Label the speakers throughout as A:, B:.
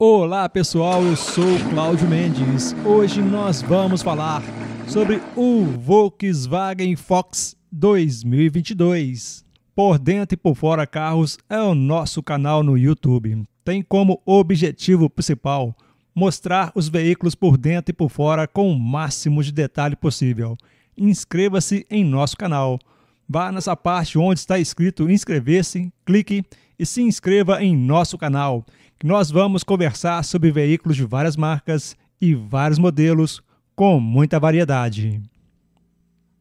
A: Olá pessoal, eu sou Cláudio Mendes. Hoje nós vamos falar sobre o Volkswagen Fox 2022. Por dentro e por fora carros é o nosso canal no YouTube. Tem como objetivo principal mostrar os veículos por dentro e por fora com o máximo de detalhe possível. Inscreva-se em nosso canal. Vá nessa parte onde está escrito inscrever-se, clique e se inscreva em nosso canal nós vamos conversar sobre veículos de várias marcas e vários modelos com muita variedade.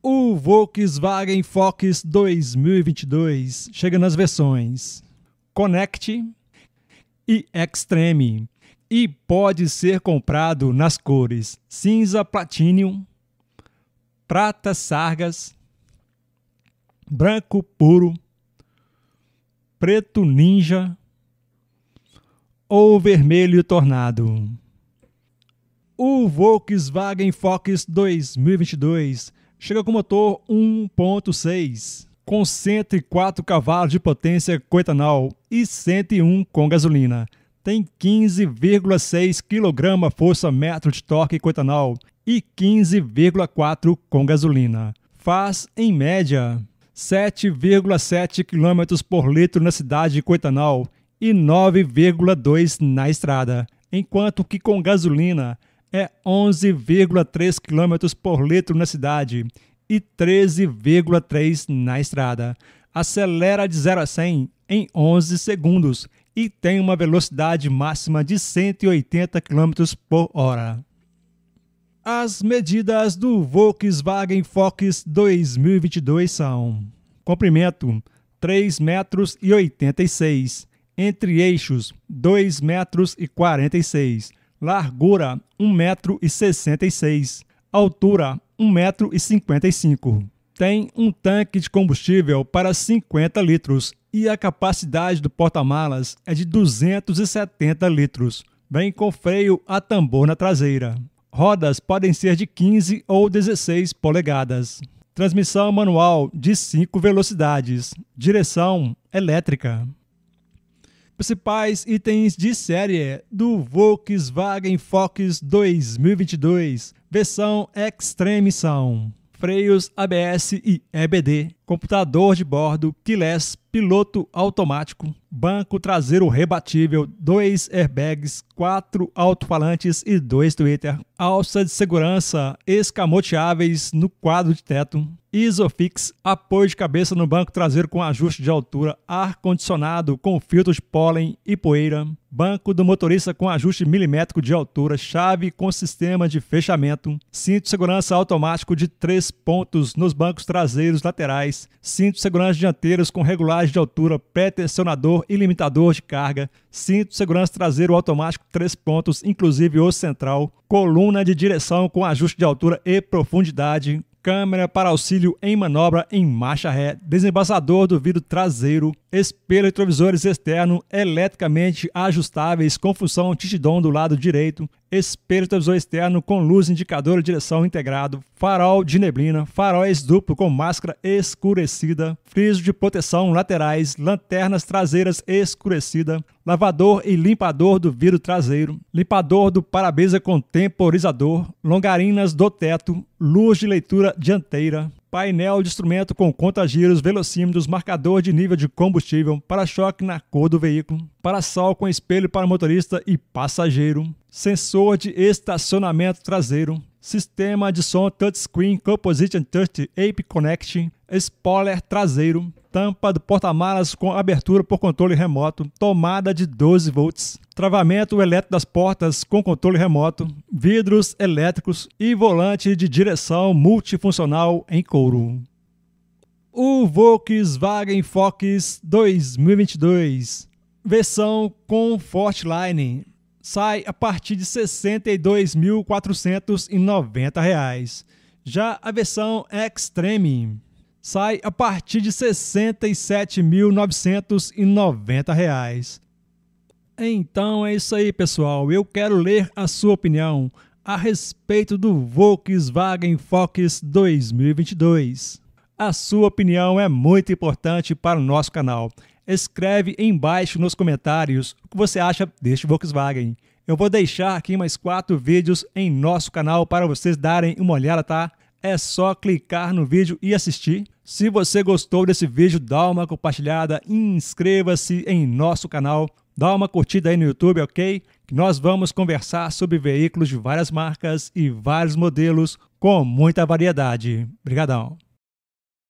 A: O Volkswagen Fox 2022 chega nas versões Connect e Extreme e pode ser comprado nas cores cinza platinum, prata sargas, branco puro, preto ninja ou vermelho tornado. O Volkswagen Fox 2022 chega com motor 1.6, com 104 cavalos de potência com etanol e 101 com gasolina. Tem 15,6 kgfm força-metro de torque com etanol e 15,4 com gasolina. Faz, em média, 7,7 km por litro na cidade com etanol e 9,2 na estrada, enquanto que com gasolina é 11,3 km por litro na cidade e 13,3 na estrada. Acelera de 0 a 100 em 11 segundos e tem uma velocidade máxima de 180 km por hora. As medidas do Volkswagen Fox 2022 são comprimento 3,86 metros, entre eixos 2 metros e 46, largura 1 metro e 66, altura 1 metro e 55. Tem um tanque de combustível para 50 litros e a capacidade do porta-malas é de 270 litros, bem com freio a tambor na traseira. Rodas podem ser de 15 ou 16 polegadas. Transmissão manual de 5 velocidades. Direção elétrica principais itens de série do Volkswagen Fox 2022, versão Extreme são freios ABS e EBD computador de bordo, keyless, piloto automático, banco traseiro rebatível, dois airbags, quatro alto-falantes e dois Twitter, alça de segurança escamoteáveis no quadro de teto, Isofix, apoio de cabeça no banco traseiro com ajuste de altura, ar-condicionado com filtro de pólen e poeira, banco do motorista com ajuste milimétrico de altura, chave com sistema de fechamento, cinto de segurança automático de três pontos nos bancos traseiros laterais, atrás, cinto de segurança dianteiros com regulagem de altura, pré-tensionador e limitador de carga, cinto de segurança traseiro automático três pontos, inclusive o central, coluna de direção com ajuste de altura e profundidade, câmera para auxílio em manobra em marcha ré, desembaçador do vidro traseiro, espelho e retrovisores externo eletricamente ajustáveis com função titidom do lado direito, espelho televisor externo com luz indicador de direção integrado, farol de neblina, faróis duplo com máscara escurecida, friso de proteção laterais, lanternas traseiras escurecida, lavador e limpador do vidro traseiro, limpador do para-brisa com temporizador, longarinas do teto, luz de leitura dianteira, painel de instrumento com contagiros, velocímetros, marcador de nível de combustível, para-choque na cor do veículo, para-sol com espelho para motorista e passageiro, sensor de estacionamento traseiro, sistema de som touchscreen Composition Touch Ape Connect, spoiler traseiro, tampa do porta-malas com abertura por controle remoto, tomada de 12 volts, travamento elétrico das portas com controle remoto, vidros elétricos e volante de direção multifuncional em couro. O Volkswagen Fox 2022, versão com Fortline sai a partir de R$ 62.490. Já a versão Extreme sai a partir de R$ 67.990. Então é isso aí, pessoal. Eu quero ler a sua opinião a respeito do Volkswagen Fox 2022. A sua opinião é muito importante para o nosso canal. Escreve embaixo nos comentários o que você acha deste Volkswagen. Eu vou deixar aqui mais quatro vídeos em nosso canal para vocês darem uma olhada, tá? É só clicar no vídeo e assistir. Se você gostou desse vídeo, dá uma compartilhada, inscreva-se em nosso canal, dá uma curtida aí no YouTube, ok? Que nós vamos conversar sobre veículos de várias marcas e vários modelos com muita variedade. Obrigadão!